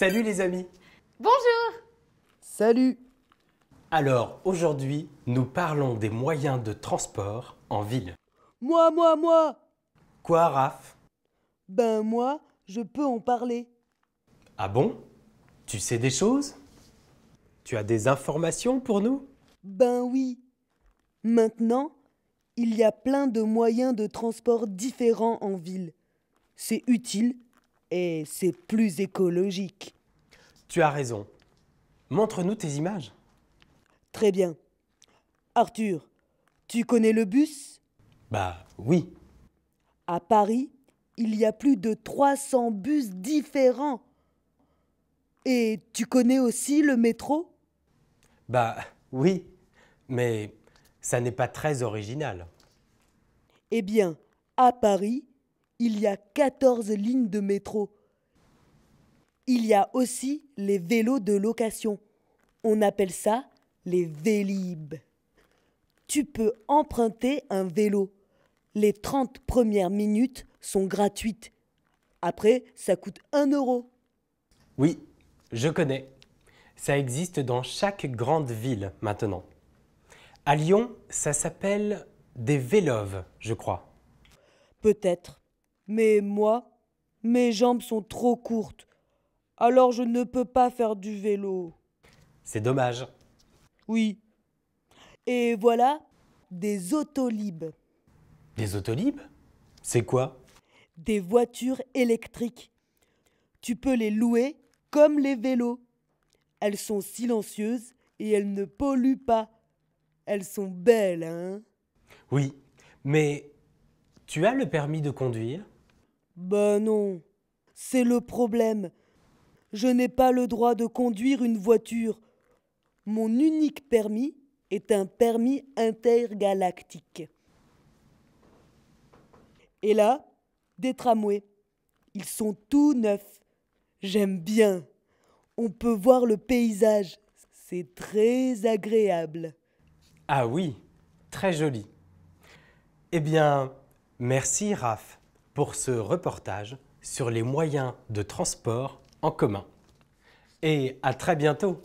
Salut les amis Bonjour Salut Alors aujourd'hui, nous parlons des moyens de transport en ville. Moi, moi, moi Quoi, Raph Ben moi, je peux en parler. Ah bon Tu sais des choses Tu as des informations pour nous Ben oui. Maintenant, il y a plein de moyens de transport différents en ville. C'est utile et c'est plus écologique. Tu as raison. Montre-nous tes images. Très bien. Arthur, tu connais le bus Bah oui. À Paris, il y a plus de 300 bus différents. Et tu connais aussi le métro Bah oui, mais ça n'est pas très original. Eh bien, à Paris, il y a 14 lignes de métro. Il y a aussi les vélos de location. On appelle ça les Vélib. Tu peux emprunter un vélo. Les 30 premières minutes sont gratuites. Après, ça coûte 1 euro. Oui, je connais. Ça existe dans chaque grande ville maintenant. À Lyon, ça s'appelle des véloves, je crois. Peut-être. Mais moi, mes jambes sont trop courtes. Alors je ne peux pas faire du vélo. C'est dommage. Oui. Et voilà, des autolibes. Des autolibes C'est quoi Des voitures électriques. Tu peux les louer comme les vélos. Elles sont silencieuses et elles ne polluent pas. Elles sont belles, hein Oui, mais tu as le permis de conduire Ben non, c'est le problème je n'ai pas le droit de conduire une voiture. Mon unique permis est un permis intergalactique. Et là, des tramways. Ils sont tout neufs. J'aime bien. On peut voir le paysage. C'est très agréable. Ah oui, très joli. Eh bien, merci Raph pour ce reportage sur les moyens de transport en commun. Et à très bientôt